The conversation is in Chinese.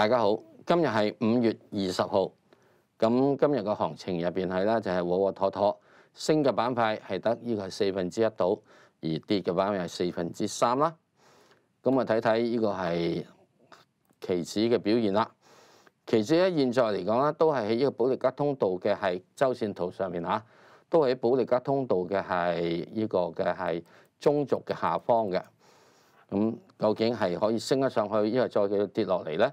大家好，今日系五月二十號，咁今日嘅行情入边係咧就係和和妥妥升嘅板塊係得呢個系四分之一度，而跌嘅板塊係四分之三啦。咁啊睇睇呢個係期指嘅表現啦。期指咧現在嚟講咧都係喺呢個保利加通道嘅係周線圖上面吓，都喺保利加通道嘅係呢個嘅係中軸嘅下方嘅。咁究竟係可以升得上去，因为再繼續跌落嚟咧？